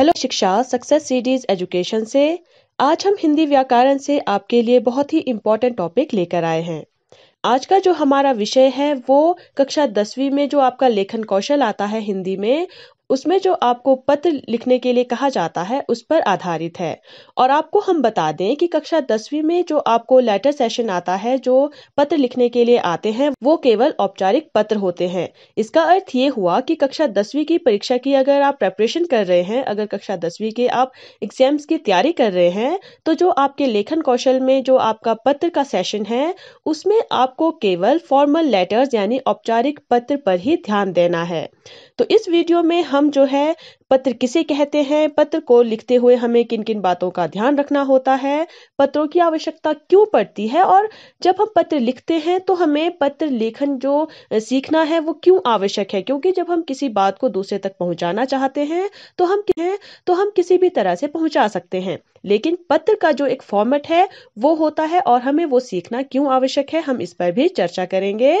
hello शिक्षा success series education से आज हम हिंदी व्याकरण से आपके लिए बहुत ही इम्पोर्टेंट टॉपिक लेकर आए हैं आज का जो हमारा विषय है वो कक्षा दसवीं में जो आपका लेखन कौशल आता है हिंदी में उसमें जो आपको पत्र लिखने के लिए कहा जाता है उस पर आधारित है और आपको हम बता दें कि कक्षा दसवीं में जो आपको लेटर सेशन आता है जो पत्र लिखने के लिए आते हैं वो केवल औपचारिक पत्र होते हैं इसका अर्थ ये हुआ कि कक्षा दसवीं की परीक्षा की अगर आप प्रेपरेशन कर रहे हैं अगर कक्षा दसवीं के आप एग्जाम्स की तैयारी कर रहे हैं तो जो आपके लेखन कौशल में जो आपका पत्र का सेशन है उसमें आपको केवल फॉर्मल लेटर्स यानी औपचारिक पत्र पर ही ध्यान देना है तो इस वीडियो में हम जो है पत्र किसे कहते हैं पत्र को लिखते हुए हमें किन किन बातों का ध्यान रखना होता है पत्रों की आवश्यकता क्यों पड़ती है और जब हम पत्र लिखते हैं तो हमें पत्र लेखन जो सीखना है वो क्यों आवश्यक है क्योंकि जब हम किसी बात को दूसरे तक पहुंचाना चाहते हैं तो हम हैं तो हम किसी भी तरह से पहुंचा सकते हैं लेकिन पत्र का जो एक फॉर्मेट है वो होता है और हमें वो सीखना क्यों आवश्यक है हम इस पर भी चर्चा करेंगे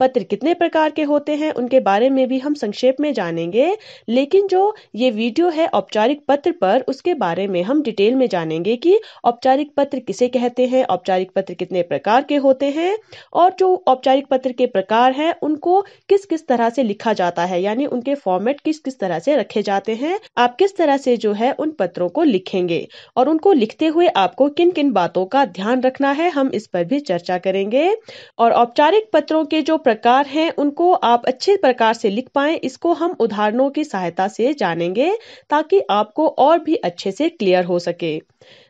पत्र कितने प्रकार के होते हैं उनके बारे में भी हम संक्षेप में जानेंगे लेकिन जो ये वीडियो है औपचारिक पत्र पर उसके बारे में हम डिटेल में जानेंगे कि औपचारिक पत्र किसे कहते हैं औपचारिक पत्र कितने प्रकार के होते हैं और जो औपचारिक पत्र के प्रकार हैं उनको किस किस तरह से लिखा जाता है यानी उनके फॉर्मेट किस किस तरह से रखे जाते हैं आप किस तरह से जो है उन पत्रों को लिखेंगे और उनको लिखते हुए आपको किन किन बातों का ध्यान रखना है हम इस पर भी चर्चा करेंगे और औपचारिक पत्रों के जो प्रकार हैं उनको आप अच्छे प्रकार से लिख पाए इसको हम उदाहरणों की सहायता से जाने जानेंगे ताकि आपको और भी अच्छे से क्लियर हो सके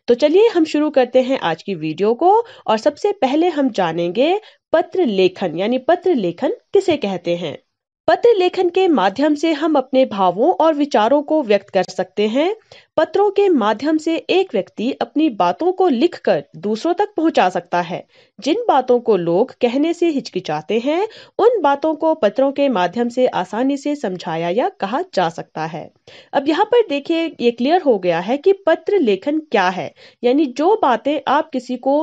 तो चलिए हम शुरू करते हैं आज की वीडियो को और सबसे पहले हम जानेंगे पत्र लेखन यानी पत्र लेखन किसे कहते हैं पत्र लेखन के माध्यम से हम अपने भावों और विचारों को व्यक्त कर सकते हैं पत्रों के माध्यम से एक व्यक्ति अपनी बातों को लिखकर दूसरों तक पहुंचा सकता है जिन बातों को लोग कहने से हिचकिचाते हैं उन बातों को पत्रों के माध्यम से आसानी से समझाया या कहा जा सकता है अब यहाँ पर देखिए ये क्लियर हो गया है कि पत्र लेखन क्या है यानी जो बातें आप किसी को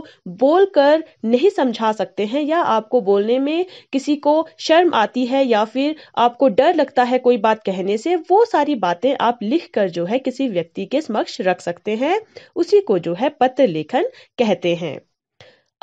बोलकर नहीं समझा सकते हैं या आपको बोलने में किसी को शर्म आती है या फिर आपको डर लगता है कोई बात कहने से वो सारी बातें आप लिख कर जो है किसी व्यक्ति के समक्ष रख सकते हैं उसी को जो है पत्र लेखन कहते हैं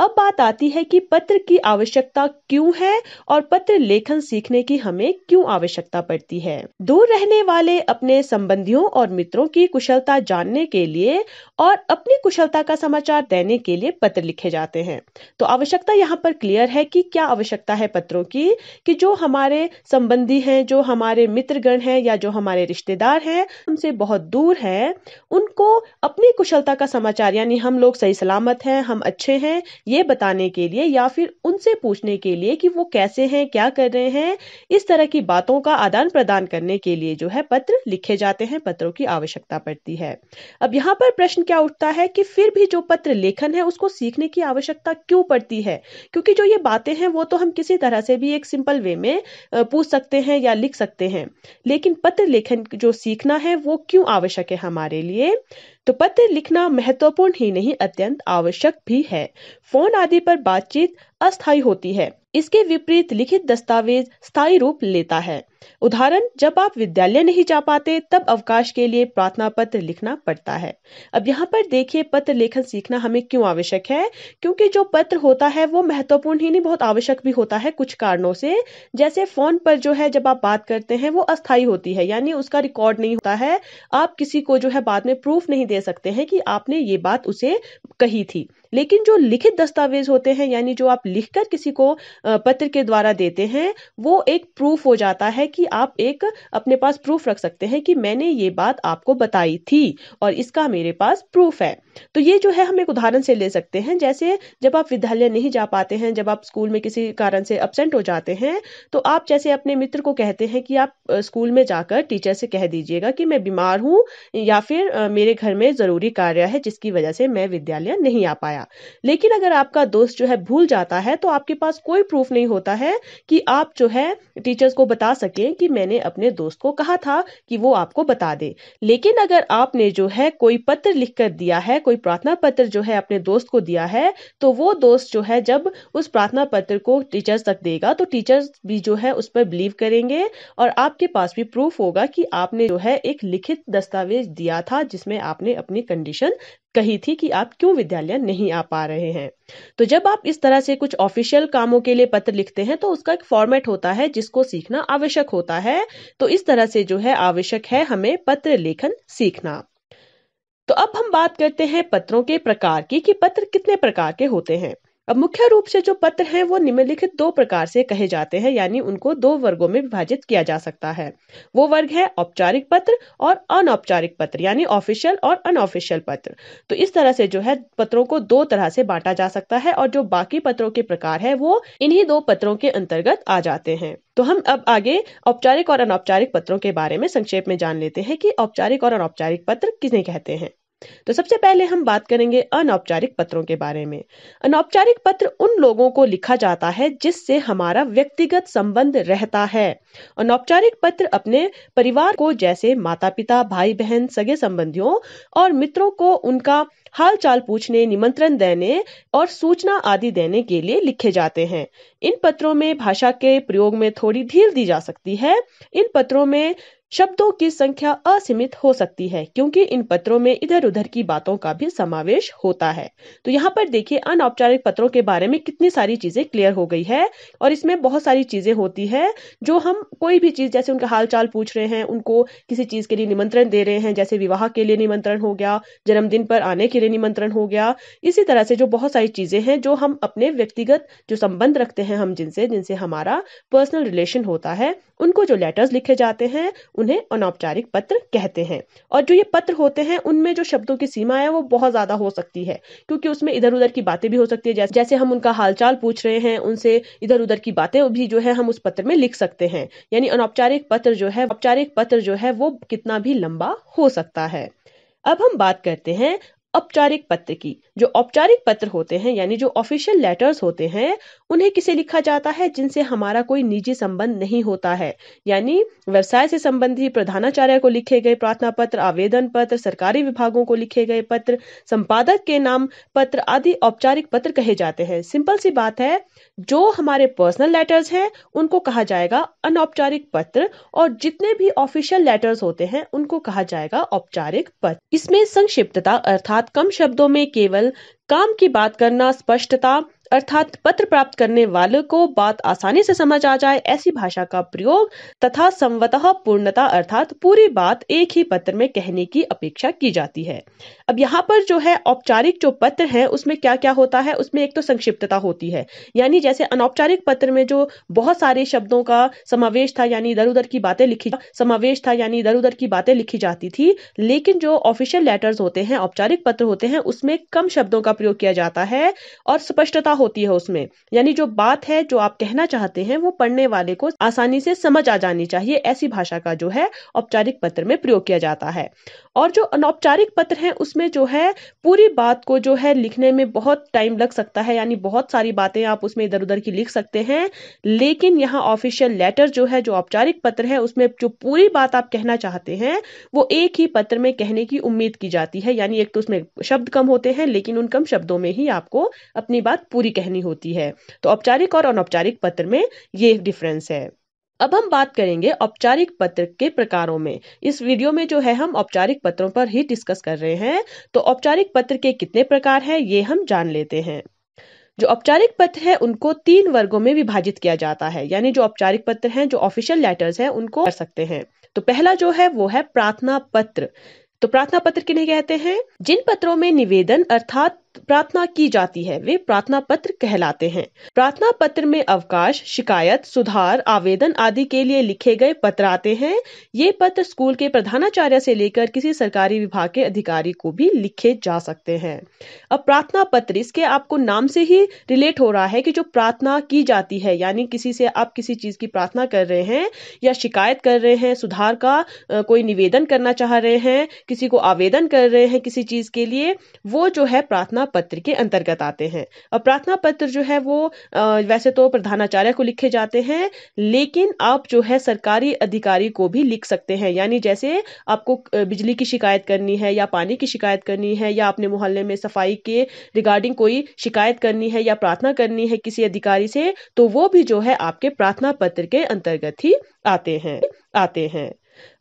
अब बात आती है कि पत्र की आवश्यकता क्यों है और पत्र लेखन सीखने की हमें क्यों आवश्यकता पड़ती है दूर रहने वाले अपने संबंधियों और मित्रों की कुशलता जानने के लिए और अपनी कुशलता का समाचार देने के लिए पत्र लिखे जाते हैं तो आवश्यकता यहाँ पर क्लियर है कि क्या आवश्यकता है पत्रों की कि जो हमारे संबंधी हैं जो हमारे मित्रगण हैं या जो हमारे रिश्तेदार हैं उनसे बहुत दूर हैं उनको अपनी कुशलता का समाचार यानी हम लोग सही सलामत हैं हम अच्छे हैं ये बताने के लिए या फिर उनसे पूछने के लिए कि वो कैसे हैं क्या कर रहे हैं इस तरह की बातों का आदान प्रदान करने के लिए जो है पत्र लिखे जाते हैं पत्रों की आवश्यकता पड़ती है अब यहाँ पर प्रश्न क्या उठता है कि फिर भी जो पत्र लेखन है उसको सीखने की आवश्यकता क्यों पड़ती है क्योंकि जो ये बातें हैं वो तो हम किसी तरह से भी एक सिंपल वे में पूछ सकते हैं या लिख सकते हैं लेकिन पत्र लेखन जो सीखना है वो क्यों आवश्यक है हमारे लिए तो पत्र लिखना महत्वपूर्ण ही नहीं अत्यंत आवश्यक भी है फोन आदि पर बातचीत अस्थायी होती है इसके विपरीत लिखित दस्तावेज स्थायी रूप लेता है उदाहरण जब आप विद्यालय नहीं जा पाते तब अवकाश के लिए प्रार्थना पत्र लिखना पड़ता है अब यहाँ पर देखिए पत्र लेखन सीखना हमें क्यों आवश्यक है क्योंकि जो पत्र होता है वो महत्वपूर्ण ही नहीं बहुत आवश्यक भी होता है कुछ कारणों से जैसे फोन पर जो है जब आप बात करते हैं वो अस्थायी होती है यानी उसका रिकॉर्ड नहीं होता है आप किसी को जो है बाद में प्रूफ नहीं दे सकते हैं कि आपने ये बात उसे कही थी लेकिन जो लिखित दस्तावेज होते हैं यानी जो आप लिखकर किसी को पत्र के द्वारा देते हैं वो एक प्रूफ हो जाता है कि आप एक अपने पास प्रूफ रख सकते हैं कि मैंने ये बात आपको बताई थी और इसका मेरे पास प्रूफ है तो ये जो है हम एक उदाहरण से ले सकते हैं जैसे जब आप विद्यालय नहीं जा पाते हैं जब आप स्कूल में किसी कारण से अपसेंट हो जाते हैं तो आप जैसे अपने मित्र को कहते हैं कि आप स्कूल में जाकर टीचर से कह दीजिएगा कि मैं बीमार हूं या फिर मेरे घर में ज़रूरी कार्य है जिसकी वजह से मैं विद्यालय नहीं आ पाया गया लेकिन अगर आपका दोस्त जो है भूल जाता है तो आपके पास कोई प्रूफ नहीं होता है कि आप जो है टीचर्स को बता सकें कि मैंने अपने दोस्त को कहा था कि वो आपको बता दे लेकिन अगर आपने जो है कोई पत्र लिख कर दिया है कोई प्रार्थना पत्र जो है अपने दोस्त को दिया है तो वो दोस्त जो है जब उस प्रार्थना पत्र को टीचर्स तक देगा तो टीचर्स भी जो है उस पर बिलीव करेंगे और आपके पास भी प्रूफ होगा कि आपने जो है एक लिखित दस्तावेज दिया था जिसमें आपने अपनी कंडीशन कही थी कि आप क्यों विद्यालय नहीं आ पा रहे हैं तो जब आप इस तरह से कुछ ऑफिशियल कामों के लिए पत्र लिखते हैं तो उसका एक फॉर्मेट होता है जिसको सीखना आवश्यक होता है तो इस तरह से जो है आवश्यक है हमें पत्र लेखन सीखना तो अब हम बात करते हैं पत्रों के प्रकार की कि पत्र कितने प्रकार के होते हैं अब मुख्य रूप से जो पत्र हैं वो निम्नलिखित दो प्रकार से कहे जाते हैं यानी उनको दो वर्गों में विभाजित किया जा सकता है वो वर्ग है औपचारिक पत्र और अनौपचारिक पत्र यानी ऑफिशियल और अनऑफिशियल पत्र तो इस तरह से जो है पत्रों को दो तरह से बांटा जा सकता है और जो बाकी पत्रों के प्रकार है वो इन्ही दो पत्रों के अंतर्गत आ जाते हैं तो हम अब आगे औपचारिक और अनौपचारिक पत्रों के बारे में संक्षेप में जान लेते हैं कि औपचारिक और अनौपचारिक पत्र किसे कहते हैं तो सबसे पहले हम बात करेंगे अनौपचारिक पत्रों के बारे में अनौपचारिक पत्र उन लोगों को लिखा जाता है जिससे हमारा व्यक्तिगत संबंध रहता है अनौपचारिक पत्र अपने परिवार को जैसे माता पिता भाई बहन सगे संबंधियों और मित्रों को उनका हाल चाल पूछने निमंत्रण देने और सूचना आदि देने के लिए लिखे जाते हैं इन पत्रों में भाषा के प्रयोग में थोड़ी ढील दी जा सकती है इन पत्रों में शब्दों की संख्या असीमित हो सकती है क्योंकि इन पत्रों में इधर उधर की बातों का भी समावेश होता है तो यहाँ पर देखिए अनौपचारिक पत्रों के बारे में कितनी सारी चीजें क्लियर हो गई है और इसमें बहुत सारी चीजें होती है जो हम कोई भी चीज जैसे उनका हालचाल पूछ रहे हैं उनको किसी चीज के लिए निमंत्रण दे रहे हैं जैसे विवाह के लिए निमंत्रण हो गया जन्मदिन पर आने के लिए निमंत्रण हो गया इसी तरह से जो बहुत सारी चीजें हैं जो हम अपने व्यक्तिगत जो संबंध रखते हैं हम जिनसे जिनसे हमारा पर्सनल रिलेशन होता है उनको जो लेटर्स लिखे जाते हैं उन्हें अनौपचारिक पत्र कहते हैं और जो ये पत्र होते हैं उनमें जो शब्दों की सीमा है वो बहुत ज़्यादा हो सकती है क्योंकि उसमें इधर उधर की बातें भी हो सकती है जैसे हम उनका हालचाल पूछ रहे हैं उनसे इधर उधर की बातें भी जो है हम उस पत्र में लिख सकते हैं यानी अनौपचारिक पत्र जो है औपचारिक पत्र जो है वो कितना भी लंबा हो सकता है अब हम बात करते हैं औपचारिक पत्र की जो औपचारिक पत्र होते हैं यानी जो ऑफिशियल लेटर्स होते हैं उन्हें किसे लिखा जाता है जिनसे हमारा कोई निजी संबंध नहीं होता है यानी व्यवसाय से संबंधित प्रधानाचार्य को लिखे गए प्रार्थना पत्र आवेदन पत्र सरकारी विभागों को लिखे गए पत्र संपादक के नाम पत्र आदि औपचारिक पत्र कहे जाते हैं सिंपल सी बात है जो हमारे पर्सनल लेटर्स हैं उनको कहा जाएगा अनौपचारिक पत्र और जितने भी ऑफिशियल लेटर्स होते हैं उनको कहा जाएगा औपचारिक पत्र इसमें संक्षिप्तता अर्थात कम शब्दों में केवल काम की बात करना स्पष्टता अर्थात पत्र प्राप्त करने वाले को बात आसानी से समझ आ जाए ऐसी भाषा का प्रयोग तथा संवतः पूर्णता अर्थात पूरी बात एक ही पत्र में कहने की अपेक्षा की जाती है अब यहाँ पर जो है औपचारिक जो पत्र है उसमें क्या क्या होता है उसमें एक तो संक्षिप्तता होती है यानी जैसे अनौपचारिक पत्र में जो बहुत सारे शब्दों का समावेश था यानी इधर उधर की बातें लिखी समावेश था यानी इधर उधर की बातें लिखी जाती थी लेकिन जो ऑफिशियल लेटर्स होते हैं औपचारिक पत्र होते हैं उसमें कम शब्दों का प्रयोग किया जाता है और स्पष्टता होती है उसमें यानी जो बात है जो आप कहना चाहते हैं वो पढ़ने वाले को आसानी से समझ आ जानी चाहिए ऐसी भाषा का जो है औपचारिक पत्र में प्रयोग किया जाता है और जो अनौपचारिक पत्र है उसमें जो है पूरी बात को जो है लिखने में बहुत टाइम लग सकता है यानी बहुत सारी बातें आप उसमें इधर उधर की लिख सकते हैं लेकिन यहाँ ऑफिशियल लेटर जो है जो औपचारिक पत्र है उसमें जो पूरी बात आप कहना चाहते हैं वो एक ही पत्र में कहने की उम्मीद की जाती है यानी एक तो उसमें शब्द कम होते हैं लेकिन उन कम शब्दों में ही आपको अपनी बात पूरी पूरी कहनी होती है तो औपचारिक और अनौपचारिक पत्र में ये डिफरेंस है अब हम बात करेंगे औपचारिक पत्र के प्रकारों में इस वीडियो में जो है हम औपचारिक पत्रों पर ही डिस्कस कर रहे हैं तो औपचारिक पत्र के कितने प्रकार हैं ये हम जान लेते हैं जो औपचारिक पत्र है उनको तीन वर्गों में विभाजित किया जाता है यानी जो औपचारिक पत्र हैं जो ऑफिशियल लेटर्स हैं उनको कर सकते हैं तो पहला जो है वो है प्रार्थना पत्र तो प्रार्थना पत्र किन्हें कहते हैं जिन पत्रों में निवेदन अर्थात प्रार्थना की जाती है वे प्रार्थना पत्र कहलाते हैं प्रार्थना पत्र में अवकाश शिकायत सुधार आवेदन आदि के लिए लिखे गए पत्र आते हैं ये पत्र स्कूल के प्रधानाचार्य से लेकर किसी सरकारी विभाग के अधिकारी को भी लिखे जा सकते हैं अब प्रार्थना पत्र इसके आपको नाम से ही रिलेट हो रहा है कि जो प्रार्थना की जाती है यानी किसी से आप किसी चीज की प्रार्थना कर रहे हैं या शिकायत कर रहे हैं सुधार का कोई निवेदन करना चाह रहे हैं किसी को आवेदन कर रहे हैं किसी चीज के लिए वो जो है प्रार्थना प्रार्थना पत्र के अंतर्गत आते हैं और प्रार्थना पत्र जो है वो वैसे तो प्रधानाचार्य को लिखे जाते हैं लेकिन आप जो है सरकारी अधिकारी को भी लिख सकते हैं यानी जैसे आपको बिजली की शिकायत करनी है या पानी की शिकायत करनी है या अपने मोहल्ले में सफाई के रिगार्डिंग कोई शिकायत करनी है या प्रार्थना करनी है किसी अधिकारी से तो वो भी जो है आपके प्रार्थना पत्र के अंतर्गत ही आते हैं आते हैं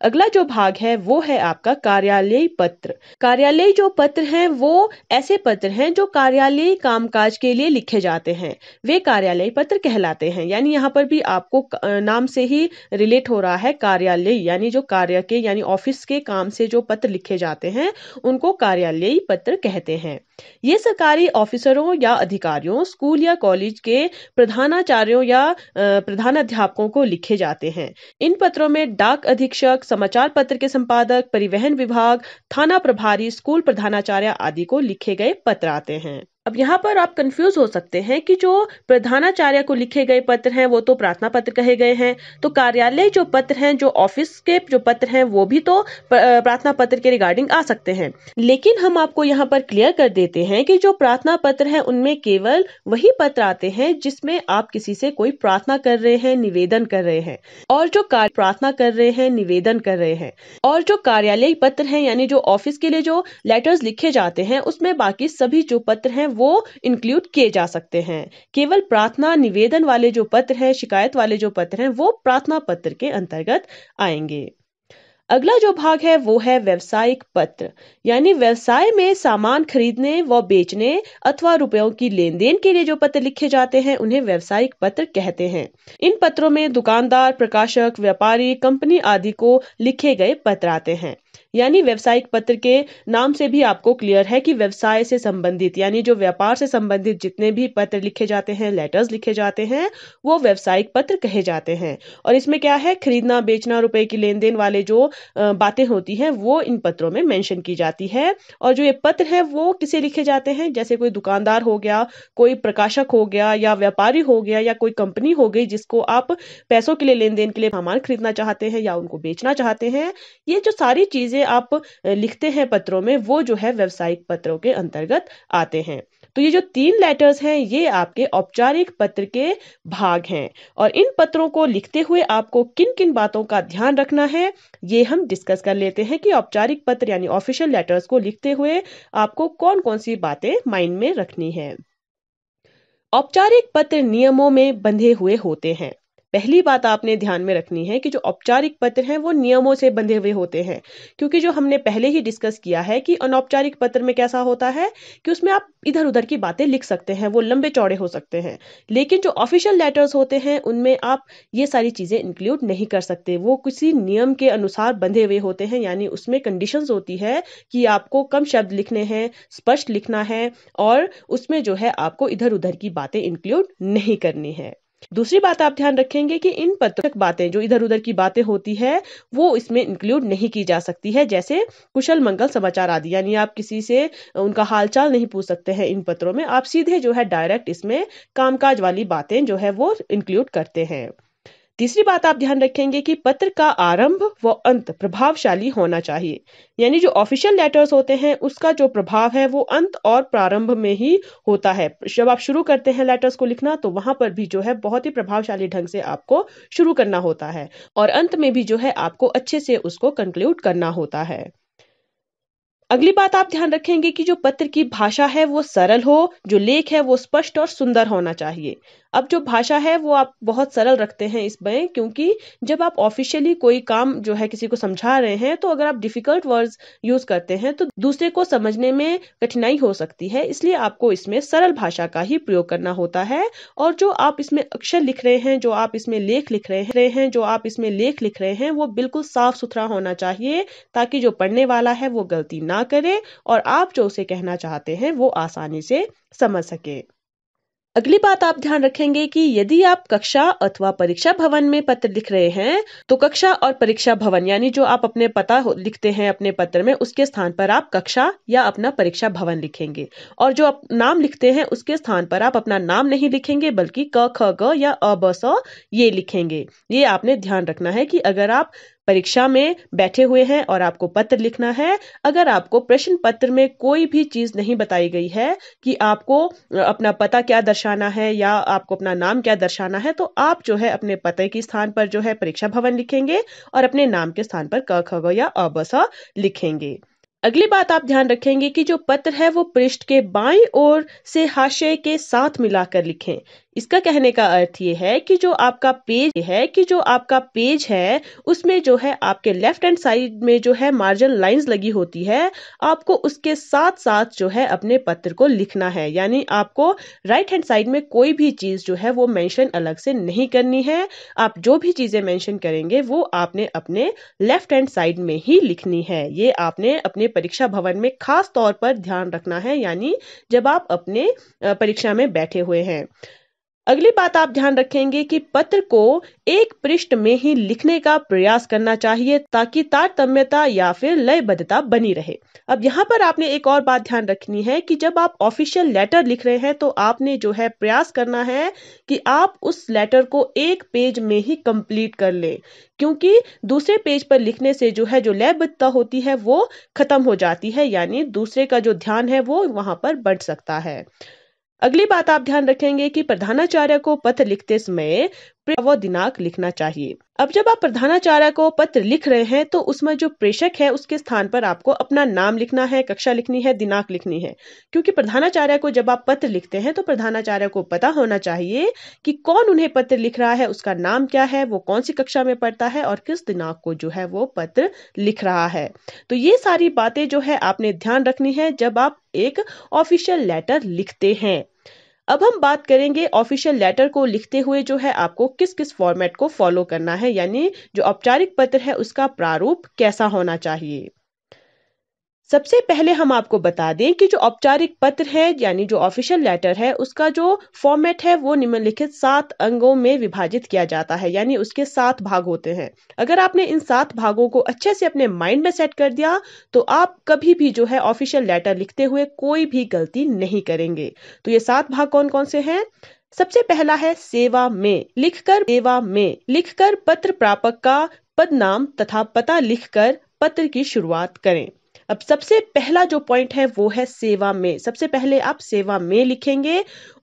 अगला जो भाग है वो है आपका कार्यालय पत्र कार्यालय जो पत्र हैं वो ऐसे पत्र हैं जो कार्यालय कामकाज के लिए लिखे जाते हैं वे कार्यालय पत्र कहलाते हैं यानी यहाँ पर भी आपको नाम से ही रिलेट हो रहा है कार्यालय यानी जो कार्य के यानी ऑफिस के काम से जो पत्र लिखे जाते हैं उनको कार्यालय पत्र कहते हैं ये सरकारी ऑफिसरों या अधिकारियों स्कूल या कॉलेज के प्रधानाचार्यों या प्रधानाध्यापकों को लिखे जाते हैं इन पत्रों में डाक अधीक्षक समाचार पत्र के संपादक परिवहन विभाग थाना प्रभारी स्कूल प्रधानाचार्य आदि को लिखे गए पत्र आते हैं अब यहाँ पर आप कंफ्यूज हो सकते हैं कि जो प्रधानाचार्य को लिखे गए पत्र हैं वो तो प्रार्थना पत्र कहे गए हैं तो कार्यालय जो पत्र हैं जो ऑफिस के जो पत्र हैं वो भी तो प्रार्थना पत्र के रिगार्डिंग आ सकते हैं लेकिन हम आपको यहाँ पर क्लियर कर देते हैं कि जो प्रार्थना पत्र हैं उनमें केवल वही पत्र आते हैं जिसमें आप किसी से कोई प्रार्थना कर रहे हैं निवेदन कर रहे हैं और जो कार्य प्रार्थना कर रहे हैं निवेदन कर रहे हैं और जो कार्यालय पत्र है यानी जो ऑफिस के लिए जो लेटर्स लिखे जाते हैं उसमें बाकी सभी जो पत्र हैं वो इंक्लूड किए जा सकते हैं केवल प्रार्थना निवेदन वाले जो पत्र हैं शिकायत वाले जो पत्र हैं वो प्रार्थना पत्र के अंतर्गत आएंगे अगला जो भाग है वो है व्यवसायिक पत्र यानी व्यवसाय में सामान खरीदने व बेचने अथवा रुपयों की लेन देन के लिए जो पत्र लिखे जाते हैं उन्हें व्यवसायिक पत्र कहते हैं इन पत्रों में दुकानदार प्रकाशक व्यापारी कंपनी आदि को लिखे गए पत्र आते हैं यानी व्यवसायिक पत्र के नाम से भी आपको क्लियर है कि व्यवसाय से संबंधित यानी जो व्यापार से संबंधित जितने भी पत्र लिखे जाते हैं लेटर्स लिखे जाते हैं वो व्यवसायिक पत्र कहे जाते हैं और इसमें क्या है खरीदना बेचना रुपए की लेन देन वाले जो बातें होती हैं वो इन पत्रों में मैंशन की जाती है और जो ये पत्र है वो किसे लिखे जाते हैं जैसे कोई दुकानदार हो गया कोई प्रकाशक हो गया या व्यापारी हो गया या कोई कंपनी हो गई जिसको आप पैसों के लिए लेन देन के लिए सामान खरीदना चाहते हैं या उनको बेचना चाहते हैं ये जो सारी चीजें आप लिखते हैं पत्रों में वो जो है व्यवसायिक पत्रों के अंतर्गत आते हैं तो ये जो तीन लेटर्स हैं ये आपके औपचारिक पत्र के भाग हैं और इन पत्रों को लिखते हुए आपको किन किन बातों का ध्यान रखना है ये हम डिस्कस कर लेते हैं कि औपचारिक पत्र यानी ऑफिशियल लेटर्स को लिखते हुए आपको कौन कौन सी बातें माइंड में रखनी है औपचारिक पत्र नियमों में बंधे हुए होते हैं पहली बात आपने ध्यान में रखनी है कि जो औपचारिक पत्र हैं वो नियमों से बंधे हुए होते हैं क्योंकि जो हमने पहले ही डिस्कस किया है कि अनौपचारिक पत्र में कैसा होता है कि उसमें आप इधर उधर की बातें लिख सकते हैं वो लंबे चौड़े हो सकते हैं लेकिन जो ऑफिशियल लेटर्स होते हैं उनमें आप ये सारी चीज़ें इंक्लूड नहीं कर सकते वो किसी नियम के अनुसार बंधे हुए होते हैं यानी उसमें कंडीशंस होती है कि आपको कम शब्द लिखने हैं स्पष्ट लिखना है और उसमें जो है आपको इधर उधर की बातें इंक्लूड नहीं करनी है दूसरी बात आप ध्यान रखेंगे कि इन पत्रक बातें जो इधर उधर की बातें होती है वो इसमें इंक्लूड नहीं की जा सकती है जैसे कुशल मंगल समाचार आदि यानी आप किसी से उनका हालचाल नहीं पूछ सकते हैं इन पत्रों में आप सीधे जो है डायरेक्ट इसमें कामकाज वाली बातें जो है वो इंक्लूड करते हैं तीसरी बात आप ध्यान रखेंगे कि पत्र का आरंभ व अंत प्रभावशाली होना चाहिए यानी जो ऑफिशियल लेटर्स होते हैं उसका जो प्रभाव है वो अंत और प्रारंभ में ही होता है जब आप शुरू करते हैं लेटर्स को लिखना तो वहां पर भी जो है बहुत ही प्रभावशाली ढंग से आपको शुरू करना होता है और अंत में भी जो है आपको अच्छे से उसको कंक्लूड करना होता है अगली बात आप ध्यान रखेंगे कि जो पत्र की भाषा है वो सरल हो जो लेख है वो स्पष्ट और सुंदर होना चाहिए अब जो भाषा है वो आप बहुत सरल रखते हैं इसमें क्योंकि जब आप ऑफिशियली कोई काम जो है किसी को समझा रहे हैं तो अगर आप डिफिकल्ट वर्ड्स यूज करते हैं तो दूसरे को समझने में कठिनाई हो सकती है इसलिए आपको इसमें सरल भाषा का ही प्रयोग करना होता है और जो आप इसमें अक्षर लिख रहे हैं जो आप इसमें लेख लिख रहे हैं जो आप इसमें लेख लिख रहे हैं वो बिल्कुल साफ सुथरा होना चाहिए ताकि जो पढ़ने वाला है वो गलती ना करे और आप जो उसे कहना चाहते हैं वो आसानी से समझ सके अगली बात आप ध्यान रखेंगे कि यदि आप कक्षा अथवा परीक्षा भवन में पत्र लिख रहे हैं तो कक्षा और परीक्षा भवन यानी जो आप अपने पता लिखते हैं अपने पत्र में उसके स्थान पर आप कक्षा या अपना परीक्षा भवन लिखेंगे और जो आप नाम लिखते हैं उसके स्थान पर आप अपना नाम नहीं लिखेंगे बल्कि क ख ग या अ ब स ये लिखेंगे ये आपने ध्यान रखना है कि अगर आप परीक्षा में बैठे हुए हैं और आपको पत्र लिखना है अगर आपको प्रश्न पत्र में कोई भी चीज़ नहीं बताई गई है कि आपको अपना पता क्या दर्शाना है या आपको अपना नाम क्या दर्शाना है तो आप जो है अपने पते के स्थान पर जो है परीक्षा भवन लिखेंगे और अपने नाम के स्थान पर क ख ग या अ ब स लिखेंगे अगली बात आप ध्यान रखेंगे कि जो पत्र है वो पृष्ठ के बाईं ओर से हाशय के साथ मिलाकर लिखें इसका कहने का अर्थ ये है कि जो आपका पेज है कि जो आपका पेज है उसमें जो है आपके लेफ्ट हैंड साइड में जो है मार्जिन लाइंस लगी होती है आपको उसके साथ साथ जो है अपने पत्र को लिखना है यानी आपको राइट हैंड साइड में कोई भी चीज़ जो है वो मेंशन अलग से नहीं करनी है आप जो भी चीज़ें मेंशन करेंगे वो आपने अपने लेफ्ट हैंड साइड में ही लिखनी है ये आपने अपने परीक्षा भवन में खास तौर पर ध्यान रखना है यानी जब आप अपने परीक्षा में बैठे हुए हैं अगली बात आप ध्यान रखेंगे कि पत्र को एक पृष्ठ में ही लिखने का प्रयास करना चाहिए ताकि तारतम्यता या फिर लयबद्धता बनी रहे अब यहाँ पर आपने एक और बात ध्यान रखनी है कि जब आप ऑफिशियल लेटर लिख रहे हैं तो आपने जो है प्रयास करना है कि आप उस लेटर को एक पेज में ही कंप्लीट कर लें क्योंकि दूसरे पेज पर लिखने से जो है जो लयबद्धता होती है वो खत्म हो जाती है यानी दूसरे का जो ध्यान है वो वहां पर बढ़ सकता है अगली बात आप ध्यान रखेंगे कि प्रधानाचार्य को पत्र लिखते समय व दिनांक लिखना चाहिए अब जब आप प्रधानाचार्य को पत्र लिख रहे हैं तो उसमें जो प्रेषक है उसके स्थान पर आपको अपना नाम लिखना है कक्षा लिखनी है दिनांक लिखनी है क्योंकि प्रधानाचार्य को जब आप पत्र लिखते हैं तो प्रधानाचार्य को पता होना चाहिए कि कौन उन्हें पत्र लिख रहा है उसका नाम क्या है वो कौन सी कक्षा में पढ़ता है और किस दिनांक को जो है वो पत्र लिख रहा है तो ये सारी बातें जो है आपने ध्यान रखनी है जब आप एक ऑफिशियल लेटर लिखते हैं अब हम बात करेंगे ऑफिशियल लेटर को लिखते हुए जो है आपको किस किस फॉर्मेट को फॉलो करना है यानी जो औपचारिक पत्र है उसका प्रारूप कैसा होना चाहिए सबसे पहले हम आपको बता दें कि जो औपचारिक पत्र है यानी जो ऑफिशियल लेटर है उसका जो फॉर्मेट है वो निम्नलिखित सात अंगों में विभाजित किया जाता है यानी उसके सात भाग होते हैं अगर आपने इन सात भागों को अच्छे से अपने माइंड में सेट कर दिया तो आप कभी भी जो है ऑफिशियल लेटर लिखते हुए कोई भी गलती नहीं करेंगे तो ये सात भाग कौन कौन से हैं सबसे पहला है सेवा में लिखकर सेवा में लिखकर पत्र प्रापक का पद नाम तथा पता लिखकर पत्र की शुरुआत करें अब सबसे पहला जो पॉइंट है वो है सेवा में सबसे पहले आप सेवा में लिखेंगे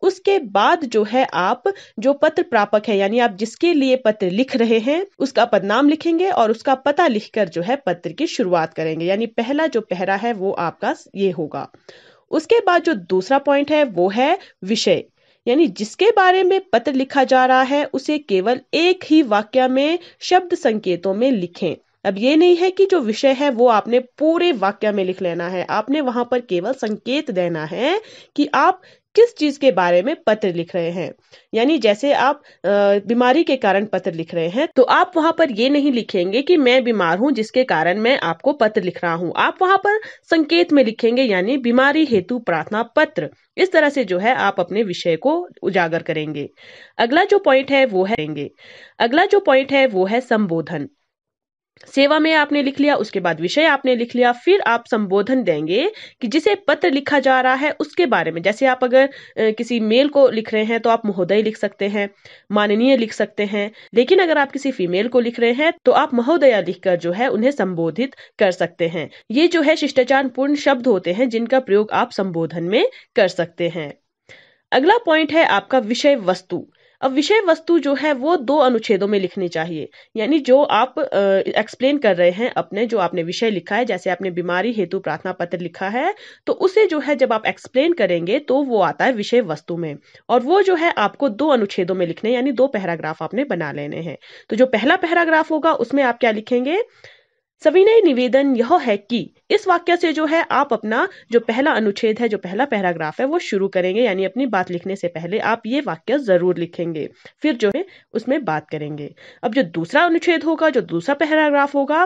उसके बाद जो है आप जो पत्र प्रापक है यानी आप जिसके लिए पत्र लिख रहे हैं उसका पदनाम लिखेंगे और उसका पता लिखकर जो है पत्र की शुरुआत करेंगे यानी पहला जो पहरा है वो आपका ये होगा उसके बाद जो दूसरा पॉइंट है वो है विषय यानी जिसके बारे में पत्र लिखा जा रहा है उसे केवल एक ही वाक्य में शब्द संकेतों में लिखें अब ये नहीं है कि जो विषय है वो आपने पूरे वाक्य में लिख लेना है आपने वहां पर केवल संकेत देना है कि आप किस चीज के बारे में पत्र लिख रहे हैं यानी जैसे आप बीमारी के कारण पत्र लिख रहे हैं तो आप वहां पर ये नहीं लिखेंगे कि मैं बीमार हूं जिसके कारण मैं आपको पत्र लिख रहा हूं आप वहां पर संकेत में लिखेंगे यानी बीमारी हेतु प्रार्थना पत्र इस तरह से जो है आप अपने विषय को उजागर करेंगे अगला जो पॉइंट है वो है अगला जो पॉइंट है वो है संबोधन सेवा में आपने लिख लिया उसके बाद विषय आपने लिख लिया फिर आप संबोधन देंगे कि जिसे पत्र लिखा जा रहा है उसके बारे में जैसे आप अगर किसी मेल को लिख रहे हैं तो आप महोदय लिख सकते हैं माननीय लिख सकते हैं लेकिन अगर आप किसी फीमेल को लिख रहे हैं तो आप महोदया लिखकर जो है उन्हें संबोधित कर सकते हैं ये जो है शिष्टाचार पूर्ण शब्द होते हैं जिनका प्रयोग आप संबोधन में कर सकते हैं अगला पॉइंट है आपका विषय वस्तु अब विषय वस्तु जो है वो दो अनुच्छेदों में लिखनी चाहिए यानी जो आप एक्सप्लेन कर रहे हैं अपने जो आपने विषय लिखा है जैसे आपने बीमारी हेतु प्रार्थना पत्र लिखा है तो उसे जो है जब आप एक्सप्लेन करेंगे तो वो आता है विषय वस्तु में और वो जो है आपको दो अनुच्छेदों में लिखने यानी दो पैराग्राफ आपने बना लेने हैं तो जो पहला पैराग्राफ होगा उसमें आप क्या लिखेंगे सविनय निवेदन यह है कि इस वाक्य से जो है आप अपना जो पहला अनुच्छेद है जो पहला पैराग्राफ है वो शुरू करेंगे यानी अपनी बात लिखने से पहले आप ये वाक्य जरूर लिखेंगे फिर जो है उसमें बात करेंगे अब जो दूसरा अनुच्छेद होगा जो दूसरा पैराग्राफ होगा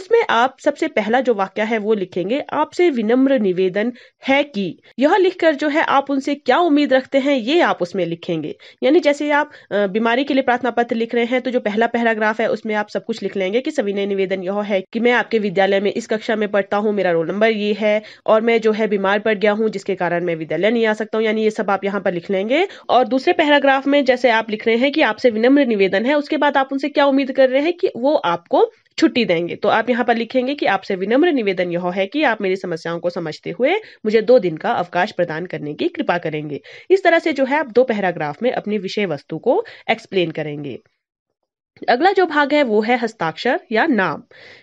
उसमें आप सबसे पहला जो वाक्य है वो लिखेंगे आपसे विनम्र निवेदन है कि यह लिखकर जो है आप उनसे क्या उम्मीद रखते हैं ये आप उसमें लिखेंगे यानी जैसे आप बीमारी के लिए प्रार्थना पत्र लिख रहे हैं तो जो पहला पैराग्राफ है उसमें आप सब कुछ लिख लेंगे कि सविनय निवेदन यह है कि कि मैं आपके विद्यालय में इस कक्षा में पढ़ता हूँ मेरा रोल नंबर ये है और मैं जो है बीमार पड़ गया हूँ जिसके कारण मैं विद्यालय नहीं आ सकता हूँ यानी ये सब आप यहाँ पर लिख लेंगे और दूसरे पैराग्राफ में जैसे आप लिख रहे हैं कि आपसे विनम्र निवेदन है उसके बाद आप उनसे क्या उम्मीद कर रहे हैं कि वो आपको छुट्टी देंगे तो आप यहाँ पर लिखेंगे कि आपसे विनम्र निवेदन यह है कि आप मेरी समस्याओं को समझते हुए मुझे दो दिन का अवकाश प्रदान करने की कृपा करेंगे इस तरह से जो है आप दो पैराग्राफ में अपनी विषय वस्तु को एक्सप्लेन करेंगे अगला जो भाग है वो है हस्ताक्षर या नाम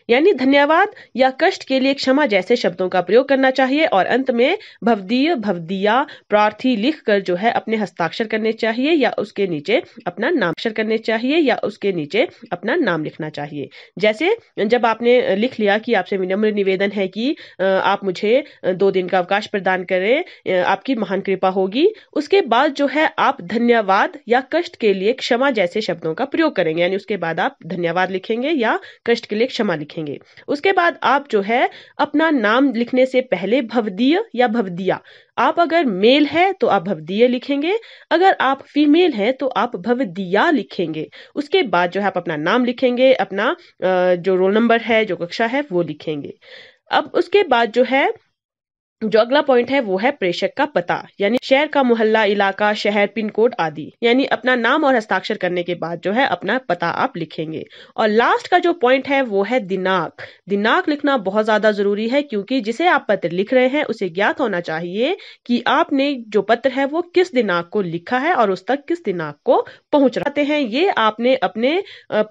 यानी धन्यवाद या कष्ट के लिए क्षमा जैसे शब्दों का प्रयोग करना चाहिए और अंत में भवदीय भवदिया प्रार्थी लिख कर जो है अपने हस्ताक्षर करने चाहिए या उसके नीचे अपना नामाक्षर करने चाहिए या उसके नीचे अपना नाम लिखना चाहिए जैसे जब आपने लिख लिया कि आपसे विनम्र निवेदन है कि आप मुझे दो दिन का अवकाश प्रदान करें आपकी महान कृपा होगी उसके बाद जो है आप धन्यवाद या कष्ट के लिए क्षमा जैसे शब्दों का प्रयोग करेंगे यानी उसके बाद आप धन्यवाद लिखेंगे या कष्ट के लिए क्षमा लिखेंगे उसके बाद आप जो है अपना नाम लिखने से पहले भवदीय या भवदिया आप अगर मेल है तो आप भवदीय लिखेंगे अगर आप फीमेल है तो आप भवदिया लिखेंगे उसके बाद जो है आप अपना नाम लिखेंगे अपना जो रोल नंबर है जो कक्षा है वो लिखेंगे अब उसके बाद जो है जो अगला पॉइंट है वो है प्रेषक का पता यानी शहर का मोहल्ला इलाका शहर पिन कोड आदि यानी अपना नाम और हस्ताक्षर करने के बाद जो है अपना पता आप लिखेंगे और लास्ट का जो पॉइंट है वो है दिनांक दिनांक लिखना बहुत ज्यादा जरूरी है क्योंकि जिसे आप पत्र लिख रहे हैं उसे ज्ञात होना चाहिए कि आपने जो पत्र है वो किस दिनांक को लिखा है और उस तक किस दिनांक को पहुंच रहे हैं ये आपने अपने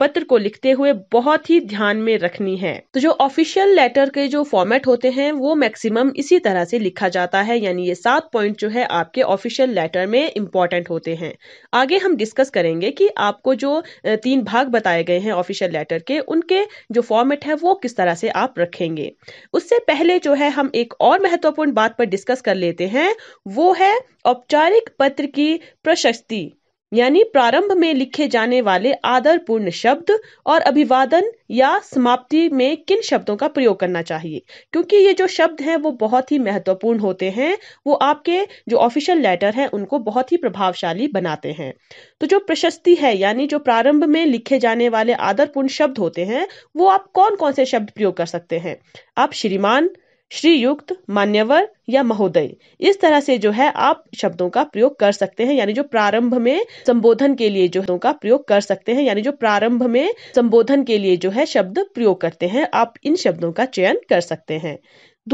पत्र को लिखते हुए बहुत ही ध्यान में रखनी है तो जो ऑफिशियल लेटर के जो फॉर्मेट होते हैं वो मैक्सिमम इसी तरह तरह से लिखा जाता है यानी ये सात पॉइंट जो है आपके ऑफिशियल लेटर में इंपॉर्टेंट होते हैं आगे हम डिस्कस करेंगे कि आपको जो तीन भाग बताए गए हैं ऑफिशियल लेटर के उनके जो फॉर्मेट है वो किस तरह से आप रखेंगे उससे पहले जो है हम एक और महत्वपूर्ण बात पर डिस्कस कर लेते हैं वो है औपचारिक पत्र की प्रशस्ति यानी प्रारंभ में लिखे जाने वाले आदरपूर्ण शब्द और अभिवादन या समाप्ति में किन शब्दों का प्रयोग करना चाहिए क्योंकि ये जो शब्द हैं वो बहुत ही महत्वपूर्ण होते हैं वो आपके जो ऑफिशियल लेटर हैं उनको बहुत ही प्रभावशाली बनाते हैं तो जो प्रशस्ति है यानी जो प्रारंभ में लिखे जाने वाले आदरपूर्ण शब्द होते हैं वो आप कौन कौन से शब्द प्रयोग कर सकते हैं आप श्रीमान श्रीयुक्त मान्यवर या महोदय इस तरह से जो है आप शब्दों का प्रयोग कर सकते हैं यानी जो प्रारंभ में संबोधन के लिए जो शब्दों का प्रयोग कर सकते हैं यानी जो प्रारंभ में संबोधन के लिए जो है शब्द प्रयोग करते हैं आप इन शब्दों का चयन कर सकते हैं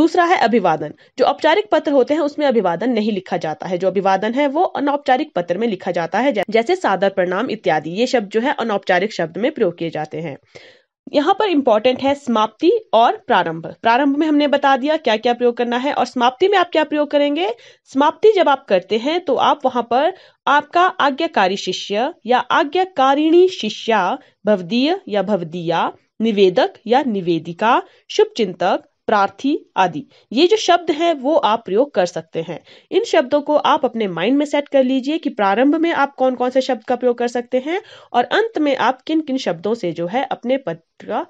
दूसरा है अभिवादन जो औपचारिक पत्र होते हैं उसमें अभिवादन नहीं लिखा जाता है जो अभिवादन है वो अनौपचारिक पत्र में लिखा जाता है जैसे सादर प्रणाम इत्यादि ये शब्द जो है अनौपचारिक शब्द में प्रयोग किए जाते हैं यहाँ पर इंपॉर्टेंट है समाप्ति और प्रारंभ प्रारंभ में हमने बता दिया क्या क्या प्रयोग करना है और समाप्ति में आप क्या प्रयोग करेंगे समाप्ति जब आप करते हैं तो आप वहां पर आपका आज्ञाकारी शिष्य या आज्ञाकारिणी शिष्या भवदीय या भवदीया निवेदक या निवेदिका शुभ चिंतक प्रार्थी आदि ये जो शब्द हैं वो आप प्रयोग कर सकते हैं इन शब्दों को आप अपने माइंड में सेट कर लीजिए कि प्रारंभ में आप कौन कौन से शब्द का प्रयोग कर सकते हैं और अंत में आप किन किन शब्दों से जो है अपने पद का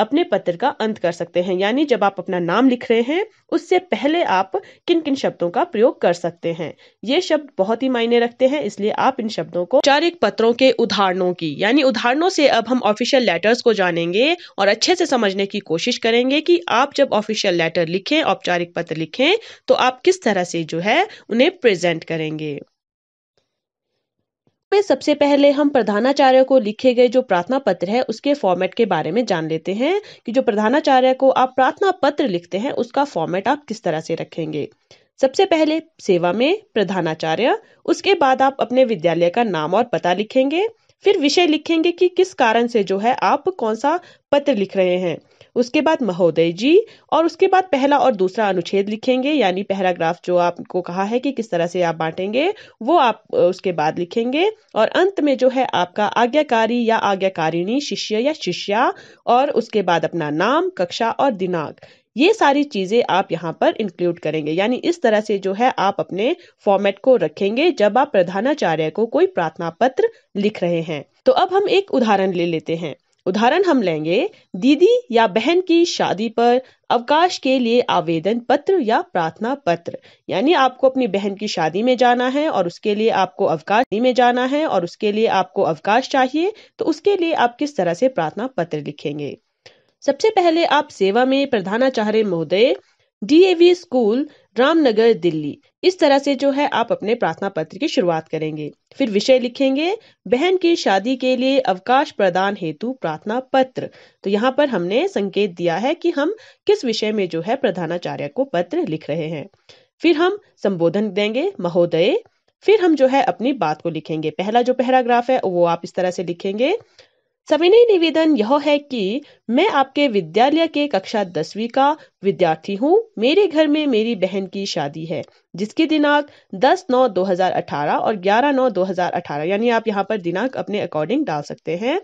अपने पत्र का अंत कर सकते हैं यानी जब आप अपना नाम लिख रहे हैं उससे पहले आप किन किन शब्दों का प्रयोग कर सकते हैं ये शब्द बहुत ही मायने रखते हैं इसलिए आप इन शब्दों को औपचारिक पत्रों के उदाहरणों की यानी उदाहरणों से अब हम ऑफिशियल लेटर्स को जानेंगे और अच्छे से समझने की कोशिश करेंगे कि आप जब ऑफिशियल लेटर लिखें औपचारिक पत्र लिखें तो आप किस तरह से जो है उन्हें प्रेजेंट करेंगे में सबसे पहले हम प्रधानाचार्य को लिखे गए जो प्रार्थना पत्र है उसके फॉर्मेट के बारे में जान लेते हैं कि जो प्रधानाचार्य को आप प्रार्थना पत्र लिखते हैं उसका फॉर्मेट आप किस तरह से रखेंगे सबसे पहले सेवा में प्रधानाचार्य उसके बाद आप अपने विद्यालय का नाम और पता लिखेंगे फिर विषय लिखेंगे कि किस कारण से जो है आप कौन सा पत्र लिख रहे हैं उसके बाद महोदय जी और उसके बाद पहला और दूसरा अनुच्छेद लिखेंगे यानी पैराग्राफ जो आपको कहा है कि किस तरह से आप बांटेंगे वो आप उसके बाद लिखेंगे और अंत में जो है आपका आज्ञाकारी या आज्ञाकारिणी शिष्य या शिष्या और उसके बाद अपना नाम कक्षा और दिनांक ये सारी चीजें आप यहाँ पर इंक्लूड करेंगे यानी इस तरह से जो है आप अपने फॉर्मेट को रखेंगे जब आप प्रधानाचार्य को कोई प्रार्थना पत्र लिख रहे हैं तो अब हम एक उदाहरण ले लेते हैं उदाहरण हम लेंगे दीदी या बहन की शादी पर अवकाश के लिए आवेदन पत्र या प्रार्थना पत्र यानी आपको अपनी बहन की शादी में जाना है और उसके लिए आपको अवकाश में जाना है और उसके लिए आपको अवकाश चाहिए तो उसके लिए आप किस तरह से प्रार्थना पत्र लिखेंगे सबसे पहले आप सेवा में प्रधानाचार्य महोदय डीएवी स्कूल रामनगर दिल्ली इस तरह से जो है आप अपने प्रार्थना पत्र की शुरुआत करेंगे फिर विषय लिखेंगे बहन की शादी के लिए अवकाश प्रदान हेतु प्रार्थना पत्र तो यहाँ पर हमने संकेत दिया है कि हम किस विषय में जो है प्रधानाचार्य को पत्र लिख रहे हैं फिर हम संबोधन देंगे महोदय फिर हम जो है अपनी बात को लिखेंगे पहला जो पैराग्राफ है वो आप इस तरह से लिखेंगे सविनय निवेदन यह है कि मैं आपके विद्यालय के कक्षा दसवीं का विद्यार्थी हूँ मेरे घर में मेरी बहन की शादी है जिसकी दिनांक 10 नौ 2018 और 11 नौ 2018 यानी आप यहाँ पर दिनांक अपने अकॉर्डिंग डाल सकते हैं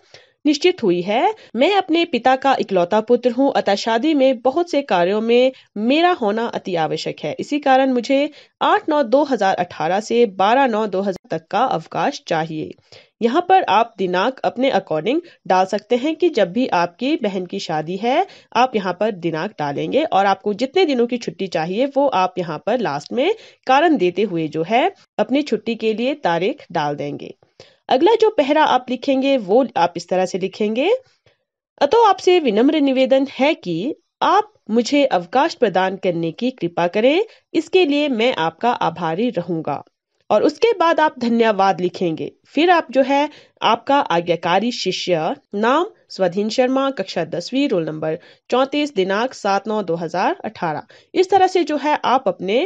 निश्चित हुई है मैं अपने पिता का इकलौता पुत्र हूँ अतः शादी में बहुत से कार्यों में मेरा होना अति आवश्यक है इसी कारण मुझे 8 नौ 2018 से 12 नौ 2000 तक का अवकाश चाहिए यहाँ पर आप दिनांक अपने अकॉर्डिंग डाल सकते हैं कि जब भी आपकी बहन की शादी है आप यहाँ पर दिनांक डालेंगे और आपको जितने दिनों की छुट्टी चाहिए वो आप यहाँ पर लास्ट में कारण देते हुए जो है अपनी छुट्टी के लिए तारीख डाल देंगे अगला जो पहरा आप लिखेंगे वो आप इस तरह से लिखेंगे अतो आपसे विनम्र निवेदन है कि आप मुझे अवकाश प्रदान करने की कृपा करें इसके लिए मैं आपका आभारी रहूंगा और उसके बाद आप धन्यवाद लिखेंगे फिर आप जो है आपका आज्ञाकारी शिष्य नाम स्वाधीन शर्मा कक्षा दसवीं रोल नंबर चौंतीस दिनांक सात नौ दो हजार अठारह इस तरह से जो है आप अपने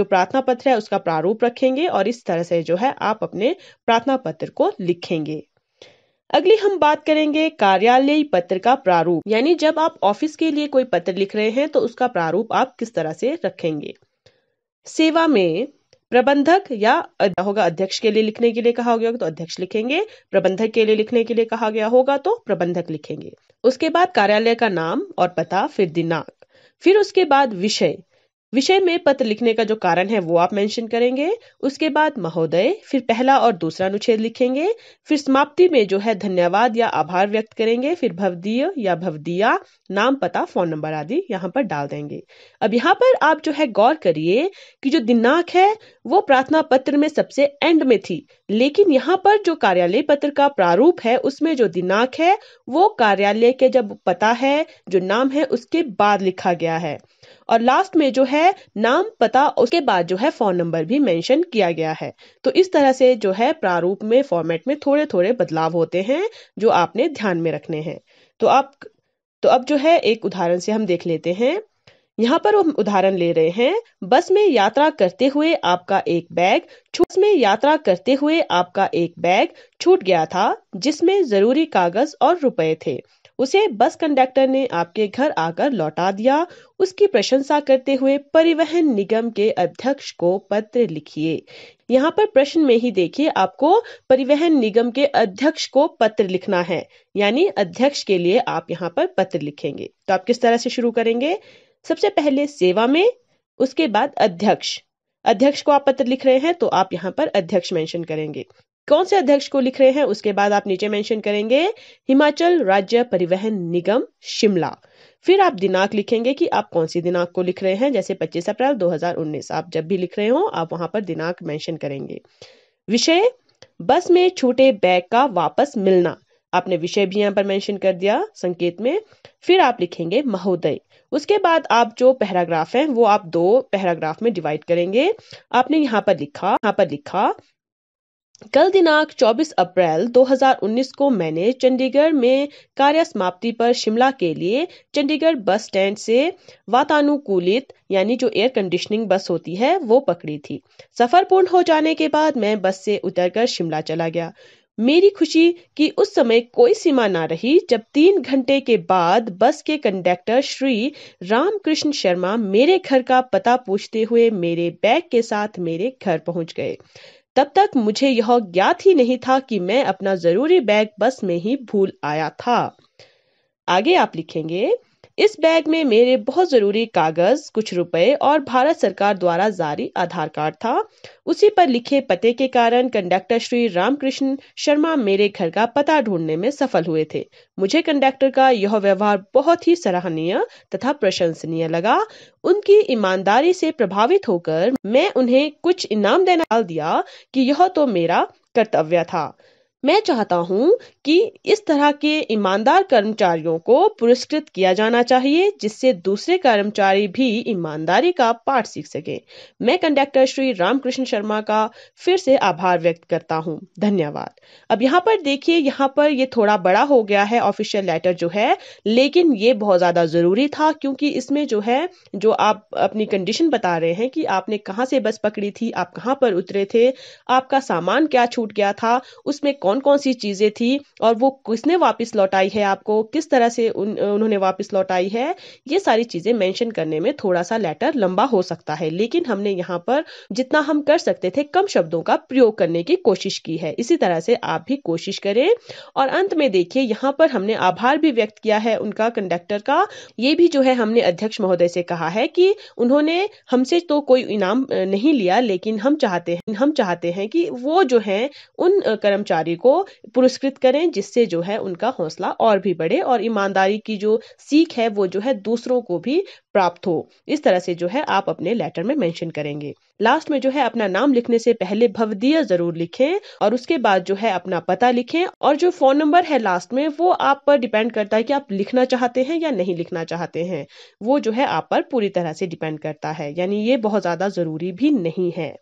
जो प्रार्थना पत्र है उसका प्रारूप रखेंगे और इस तरह से जो है आप अपने प्रार्थना पत्र को लिखेंगे अगली हम बात करेंगे कार्यालय पत्र का प्रारूप यानी जब आप ऑफिस के लिए कोई पत्र लिख रहे हैं तो उसका प्रारूप आप किस तरह से रखेंगे सेवा में प्रबंधक या होगा अध्यक्ष के लिए लिखने के लिए कहा गया तो अध्यक्ष लिखेंगे प्रबंधक के लिए लिखने के लिए कहा गया होगा तो प्रबंधक लिखेंगे उसके बाद कार्यालय का नाम और पता फिर दिनांक फिर उसके बाद विषय विषय में पत्र लिखने का जो कारण है वो आप मेंशन करेंगे उसके बाद महोदय फिर पहला और दूसरा अनुच्छेद लिखेंगे फिर समाप्ति में जो है धन्यवाद या आभार व्यक्त करेंगे फिर भवदीय या भवदिया नाम पता फोन नंबर आदि यहाँ पर डाल देंगे अब यहाँ पर आप जो है गौर करिए कि जो दिनांक है वो प्रार्थना पत्र में सबसे एंड में थी लेकिन यहाँ पर जो कार्यालय पत्र का प्रारूप है उसमें जो दिनांक है वो कार्यालय के जब पता है जो नाम है उसके बाद लिखा गया है और लास्ट में जो है नाम पता उसके बाद जो है फोन नंबर भी मेंशन किया गया है तो इस तरह से जो है प्रारूप में फॉर्मेट में थोड़े थोड़े बदलाव होते हैं जो आपने ध्यान में रखने हैं तो आप तो अब जो है एक उदाहरण से हम देख लेते हैं यहाँ पर हम उदाहरण ले रहे हैं बस में यात्रा करते हुए आपका एक बैग छूट में यात्रा करते हुए आपका एक बैग छूट गया था जिसमें जरूरी कागज और रुपए थे उसे बस कंडक्टर ने आपके घर आकर लौटा दिया उसकी प्रशंसा करते हुए परिवहन निगम के अध्यक्ष को पत्र लिखिए यहाँ पर प्रश्न में ही देखिए आपको परिवहन निगम के अध्यक्ष को पत्र लिखना है यानी अध्यक्ष के लिए आप यहाँ पर पत्र लिखेंगे तो आप किस तरह से शुरू करेंगे सबसे पहले सेवा में उसके बाद अध्यक्ष अध्यक्ष को आप पत्र लिख रहे हैं तो आप यहाँ पर अध्यक्ष मेंशन करेंगे कौन से अध्यक्ष को लिख रहे हैं उसके बाद आप नीचे मेंशन करेंगे हिमाचल राज्य परिवहन निगम शिमला फिर आप दिनांक लिखेंगे कि आप कौन सी दिनांक को लिख रहे हैं जैसे 25 अप्रैल 2019 आप जब भी लिख रहे हो आप वहां पर दिनांक मेंशन करेंगे विषय बस में छूटे बैग का वापस मिलना आपने विषय भी यहाँ पर मेंशन कर दिया संकेत में फिर आप लिखेंगे महोदय उसके बाद आप जो पैराग्राफ है वो आप दो पैराग्राफ में डिवाइड करेंगे आपने यहाँ पर लिखा यहाँ पर लिखा कल दिनांक 24 अप्रैल 2019 को मैंने चंडीगढ़ में कार्य समाप्ति पर शिमला के लिए चंडीगढ़ बस स्टैंड से वातानुकूलित यानी जो एयर कंडीशनिंग बस होती है वो पकड़ी थी सफर पूर्ण हो जाने के बाद मैं बस से उतरकर शिमला चला गया मेरी खुशी की उस समय कोई सीमा ना रही जब तीन घंटे के बाद बस के कंडक्टर श्री रामकृष्ण शर्मा मेरे घर का पता पूछते हुए मेरे बैग के साथ मेरे घर पहुंच गए तब तक मुझे यह ज्ञात ही नहीं था कि मैं अपना जरूरी बैग बस में ही भूल आया था आगे आप लिखेंगे इस बैग में मेरे बहुत ज़रूरी कागज़ कुछ रुपए और भारत सरकार द्वारा जारी आधार कार्ड था उसी पर लिखे पते के कारण कंडक्टर श्री रामकृष्ण शर्मा मेरे घर का पता ढूंढने में सफल हुए थे मुझे कंडक्टर का यह व्यवहार बहुत ही सराहनीय तथा प्रशंसनीय लगा उनकी ईमानदारी से प्रभावित होकर मैं उन्हें कुछ इनाम देना दिया कि यह तो मेरा कर्तव्य था मैं चाहता हूं कि इस तरह के ईमानदार कर्मचारियों को पुरस्कृत किया जाना चाहिए जिससे दूसरे कर्मचारी भी ईमानदारी का पाठ सीख सके मैं कंडक्टर श्री रामकृष्ण शर्मा का फिर से आभार व्यक्त करता हूं धन्यवाद अब यहाँ पर देखिए यहाँ पर ये थोड़ा बड़ा हो गया है ऑफिशियल लेटर जो है लेकिन ये बहुत ज़्यादा ज़रूरी था क्योंकि इसमें जो है जो आप अपनी कंडीशन बता रहे हैं कि आपने कहाँ से बस पकड़ी थी आप कहाँ पर उतरे थे आपका सामान क्या छूट गया था उसमें कौन कौन कौन सी चीज़ें थी और वो किसने वापस लौटाई है आपको किस तरह से उन, उन्होंने वापस लौटाई है ये सारी चीज़ें मेंशन करने में थोड़ा सा लेटर लंबा हो सकता है लेकिन हमने यहाँ पर जितना हम कर सकते थे कम शब्दों का प्रयोग करने की कोशिश की है इसी तरह से आप भी कोशिश करें और अंत में देखिए यहाँ पर हमने आभार भी व्यक्त किया है उनका कंडक्टर का ये भी जो है हमने अध्यक्ष महोदय से कहा है कि उन्होंने हमसे तो कोई इनाम नहीं लिया लेकिन हम चाहते हैं हम चाहते हैं कि वो जो है उन कर्मचारी को पुरस्कृत करें जिससे जो है उनका हौसला और भी बढ़े और ईमानदारी की जो सीख है वो जो है दूसरों को भी प्राप्त हो इस तरह से जो है आप अपने लेटर में मेंशन करेंगे लास्ट में जो है अपना नाम लिखने से पहले भवदीय जरूर लिखें और उसके बाद जो है अपना पता लिखें और जो फोन नंबर है लास्ट में वो आप पर डिपेंड करता है कि आप लिखना चाहते हैं या नहीं लिखना चाहते हैं वो जो है आप पर पूरी तरह से डिपेंड करता है यानी ये बहुत ज्यादा जरूरी भी नहीं है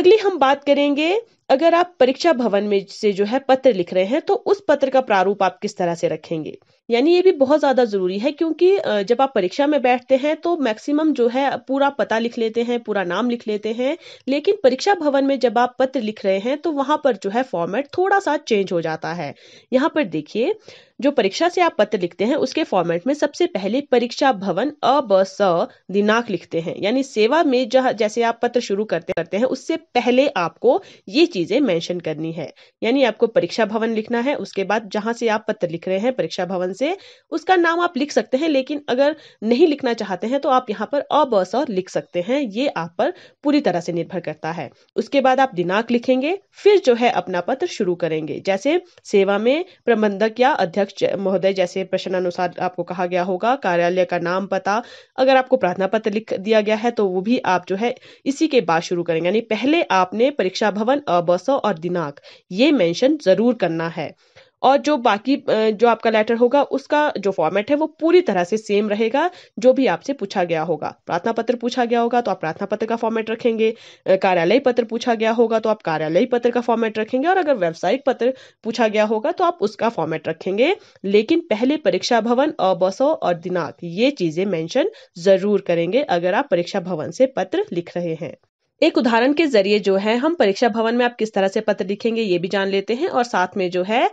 अगली हम बात करेंगे अगर आप परीक्षा भवन में से जो है पत्र लिख रहे हैं तो उस पत्र का प्रारूप आप किस तरह से रखेंगे यानी ये भी बहुत ज़्यादा ज़रूरी है क्योंकि जब आप परीक्षा में बैठते हैं तो मैक्सिमम जो है पूरा पता लिख लेते हैं पूरा नाम लिख लेते हैं लेकिन परीक्षा भवन में जब आप पत्र लिख रहे हैं तो वहां पर जो है फॉर्मेट थोड़ा सा चेंज हो जाता है यहाँ पर देखिए जो परीक्षा से आप पत्र लिखते हैं उसके फॉर्मेट में सबसे पहले परीक्षा भवन अ ब स दिनांक लिखते हैं यानी सेवा में जहाँ जैसे आप पत्र शुरू करते करते हैं उससे पहले आपको ये चीजें मेंशन करनी है यानी आपको परीक्षा भवन लिखना है उसके बाद जहां से आप पत्र लिख रहे हैं परीक्षा भवन से उसका नाम आप लिख सकते हैं लेकिन अगर नहीं लिखना चाहते हैं तो आप यहाँ पर अब और लिख सकते हैं ये आप पर पूरी तरह से निर्भर करता है उसके बाद आप दिनांक लिखेंगे फिर जो है अपना पत्र शुरू करेंगे जैसे सेवा में प्रबंधक या अध्यक्ष महोदय जैसे प्रश्नानुसार आपको कहा गया होगा कार्यालय का नाम पता अगर आपको प्रार्थना पत्र लिख दिया गया है तो वो भी आप जो है इसी के बाद शुरू करेंगे यानी पहले आपने परीक्षा भवन अ बसो और दिनाक ये मेंशन ज़रूर करना है और जो बाकी जो आपका लेटर होगा उसका जो फॉर्मेट है वो पूरी तरह से सेम रहेगा जो भी आपसे पूछा गया होगा प्रार्थना पत्र पूछा गया होगा तो आप प्रार्थना पत्र का फॉर्मेट रखेंगे कार्यालय पत्र पूछा गया होगा तो आप कार्यालय पत्र का फॉर्मेट रखेंगे और अगर व्यावसायिक पत्र पूछा गया होगा तो आप उसका फॉर्मेट रखेंगे लेकिन पहले परीक्षा भवन अबसो और दिनांक ये चीजें मैंशन जरूर करेंगे अगर आप परीक्षा भवन से पत्र लिख रहे हैं एक उदाहरण के जरिए जो है हम परीक्षा भवन में आप किस तरह से पत्र लिखेंगे ये भी जान लेते हैं और साथ में जो है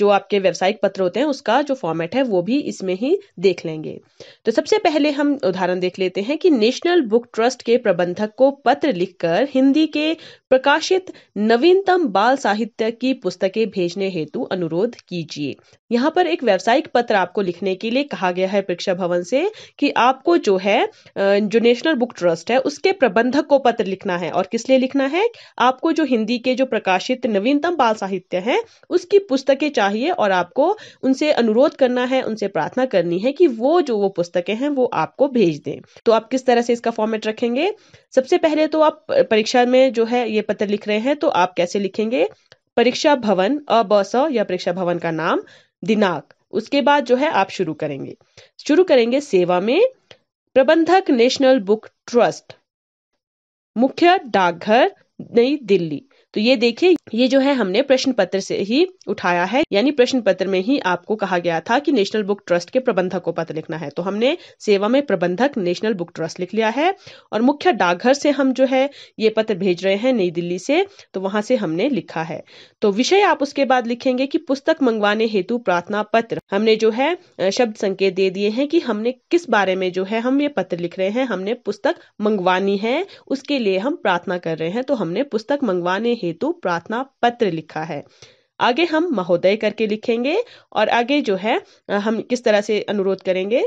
जो आपके व्यावसायिक पत्र होते हैं उसका जो फॉर्मेट है वो भी इसमें ही देख लेंगे तो सबसे पहले हम उदाहरण देख लेते हैं कि नेशनल बुक ट्रस्ट के प्रबंधक को पत्र लिखकर हिंदी के प्रकाशित नवीनतम बाल साहित्य की पुस्तकें भेजने हेतु अनुरोध कीजिए यहाँ पर एक व्यावसायिक पत्र आपको लिखने के लिए कहा गया है परीक्षा भवन से कि आपको जो है जो नेशनल बुक ट्रस्ट है उसके प्रबंधक को पत्र लिखना है और किस लिए लिखना है आपको जो हिंदी के जो प्रकाशित नवीनतम बाल साहित्य है उसकी पुस्तकें चाहिए और आपको उनसे अनुरोध करना है उनसे प्रार्थना करनी है कि वो जो वो पुस्तकें हैं वो आपको भेज दें तो आप किस तरह से इसका फॉर्मेट रखेंगे सबसे पहले तो आप परीक्षा में जो है ये पत्र लिख रहे हैं तो आप कैसे लिखेंगे परीक्षा भवन अ ब स या परीक्षा भवन का नाम दिनांक उसके बाद जो है आप शुरू करेंगे शुरू करेंगे सेवा में प्रबंधक नेशनल बुक ट्रस्ट मुख्य डाकघर नई दिल्ली तो ये देखिए ये जो है हमने प्रश्न पत्र से ही उठाया है यानी प्रश्न पत्र में ही आपको कहा गया था कि नेशनल बुक ट्रस्ट के प्रबंधक को पत्र लिखना है तो हमने सेवा में प्रबंधक नेशनल बुक ट्रस्ट लिख लिया है और मुख्य डाकघर से हम जो है ये पत्र भेज रहे हैं नई दिल्ली से तो वहां से हमने लिखा है तो विषय आप उसके बाद लिखेंगे कि पुस्तक मंगवाने हेतु प्रार्थना पत्र हमने जो है शब्द संकेत दे दिए हैं कि हमने किस बारे में जो है हम ये पत्र लिख रहे हैं हमने पुस्तक मंगवानी है उसके लिए हम प्रार्थना कर रहे हैं तो हमने पुस्तक मंगवाने हेतु प्रार्थना का पत्र लिखा है आगे हम महोदय करके लिखेंगे और आगे जो है हम किस तरह से अनुरोध करेंगे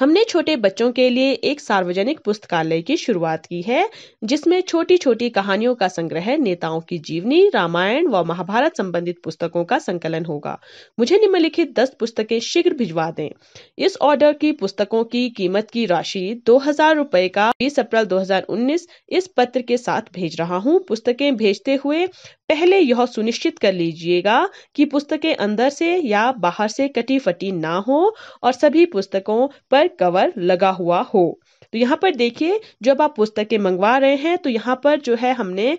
हमने छोटे बच्चों के लिए एक सार्वजनिक पुस्तकालय की शुरुआत की है जिसमें छोटी छोटी कहानियों का संग्रह नेताओं की जीवनी रामायण व महाभारत संबंधित पुस्तकों का संकलन होगा मुझे निम्नलिखित दस पुस्तकें शीघ्र भिजवा दें इस ऑर्डर की पुस्तकों की कीमत की राशि दो हजार रूपए का बीस अप्रैल दो हजार उन्नीस इस पत्र के साथ भेज रहा हूँ पुस्तकें भेजते हुए पहले यह सुनिश्चित कर लीजिएगा कि पुस्तकें अंदर से या बाहर से कटी फटी ना हो और सभी पुस्तकों पर कवर लगा हुआ हो तो यहाँ पर देखिए जब आप पुस्तकें मंगवा रहे हैं तो यहाँ पर जो है हमने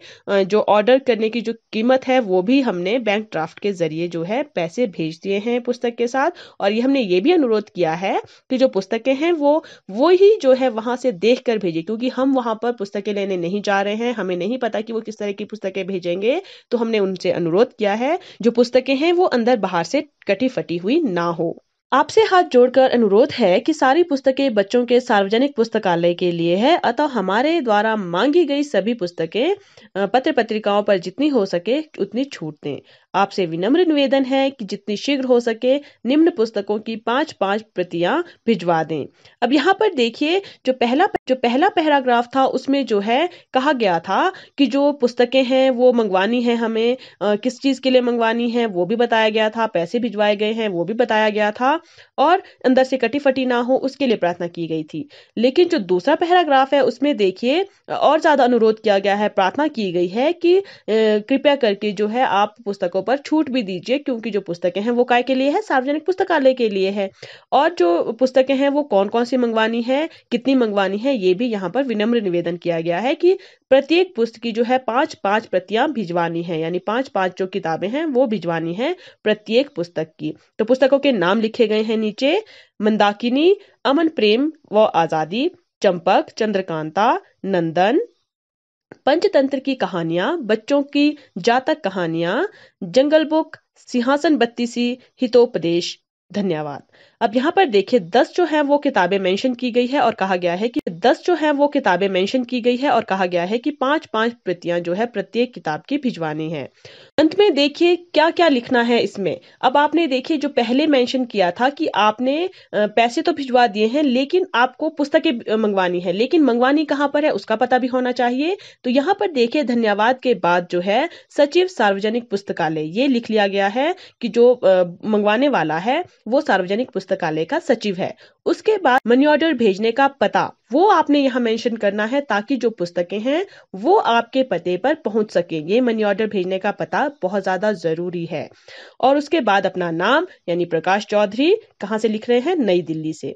जो ऑर्डर करने की जो कीमत है वो भी हमने बैंक ड्राफ्ट के जरिए जो है पैसे भेज दिए हैं पुस्तक के साथ और ये हमने ये भी अनुरोध किया है कि जो पुस्तकें हैं वो वो ही जो है वहाँ से देख कर भेजें क्योंकि हम वहाँ पर पुस्तकें लेने नहीं जा रहे हैं हमें नहीं पता कि वो किस तरह की पुस्तकें भेजेंगे तो हमने उनसे अनुरोध किया है जो पुस्तकें हैं वो अंदर बाहर से कटी फटी हुई ना हो आपसे हाथ जोड़कर अनुरोध है कि सारी पुस्तकें बच्चों के सार्वजनिक पुस्तकालय के लिए है अतः हमारे द्वारा मांगी गई सभी पुस्तकें पत्र पत्रिकाओं पर जितनी हो सके उतनी छूट दें आपसे विनम्र निवेदन है कि जितनी शीघ्र हो सके निम्न पुस्तकों की पांच पांच प्रतियां भिजवा दें अब यहाँ पर देखिए जो पहला जो पहला पैराग्राफ था उसमें जो है कहा गया था कि जो पुस्तकें हैं वो मंगवानी है हमें आ, किस चीज के लिए मंगवानी है वो भी बताया गया था पैसे भिजवाए गए हैं वो भी बताया गया था और अंदर से कटी फटी ना हो उसके लिए प्रार्थना की गई थी लेकिन जो दूसरा पैराग्राफ है उसमें देखिए और ज्यादा अनुरोध किया गया है प्रार्थना की गई है कि कृपया करके जो है आप पुस्तकों पुस्तकों पर छूट भी दीजिए क्योंकि जो पुस्तकें हैं वो काय के लिए है सार्वजनिक पुस्तकालय के लिए है और जो पुस्तकें हैं वो कौन कौन सी मंगवानी है कितनी मंगवानी है ये भी यहाँ पर विनम्र निवेदन किया गया है कि प्रत्येक पुस्तक की जो है पांच पांच प्रतियां भिजवानी है यानी पांच पांच जो किताबें हैं वो भिजवानी है प्रत्येक पुस्तक की तो पुस्तकों के नाम लिखे गए हैं नीचे मंदाकिनी अमन प्रेम व आज़ादी चंपक चंद्रकांता नंदन पंचतंत्र की कहानियां बच्चों की जातक कहानियां जंगल बुक सिंहासन बत्तीसी हितोपदेश धन्यवाद अब यहाँ पर देखिए दस जो है वो किताबें मेंशन की गई है और कहा गया है कि दस जो है वो किताबें मेंशन की गई है और कहा गया है कि पांच पांच प्रतियां जो है प्रत्येक किताब की भिजवानी है अंत में देखिए क्या क्या लिखना है इसमें अब आपने देखिए जो पहले मेंशन किया था कि आपने पैसे तो भिजवा दिए हैं लेकिन आपको पुस्तकें मंगवानी है लेकिन मंगवानी कहाँ पर है उसका पता भी होना चाहिए तो यहाँ पर देखिए धन्यवाद के बाद जो है सचिव सार्वजनिक पुस्तकालय ये लिख लिया गया है कि जो मंगवाने वाला है वो सार्वजनिक पुस्तकालय का सचिव है उसके बाद मनी ऑर्डर भेजने का पता वो आपने यहाँ मेंशन करना है ताकि जो पुस्तकें हैं वो आपके पते पर पहुंच सके ये मनी ऑर्डर भेजने का पता बहुत ज्यादा जरूरी है और उसके बाद अपना नाम यानी प्रकाश चौधरी कहाँ से लिख रहे हैं नई दिल्ली से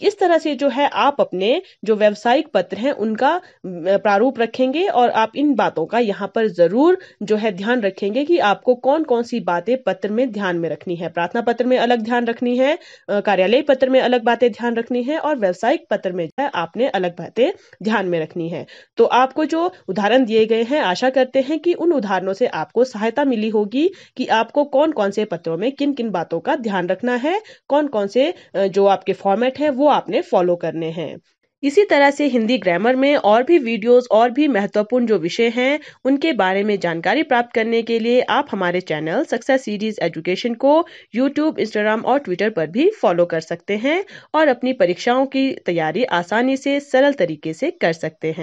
इस तरह से जो है आप अपने जो व्यावसायिक पत्र हैं उनका प्रारूप रखेंगे और आप इन बातों का यहाँ पर जरूर जो है ध्यान रखेंगे कि आपको कौन कौन सी बातें पत्र में ध्यान में रखनी है प्रार्थना पत्र में अलग ध्यान रखनी है कार्यालय पत्र में अलग बातें ध्यान रखनी है और व्यावसायिक पत्र में जो है आपने अलग बातें ध्यान में रखनी है तो आपको जो उदाहरण दिए गए हैं आशा करते हैं कि उन उदाहरणों से आपको सहायता मिली होगी कि आपको कौन कौन से पत्रों में किन किन बातों का ध्यान रखना है कौन कौन से जो आपके फॉर्मेट है वो वो आपने फॉलो करने हैं इसी तरह से हिंदी ग्रामर में और भी वीडियोस और भी महत्वपूर्ण जो विषय हैं उनके बारे में जानकारी प्राप्त करने के लिए आप हमारे चैनल सक्सेस सीरीज एजुकेशन को यूट्यूब इंस्टाग्राम और ट्विटर पर भी फॉलो कर सकते हैं और अपनी परीक्षाओं की तैयारी आसानी से सरल तरीके से कर सकते हैं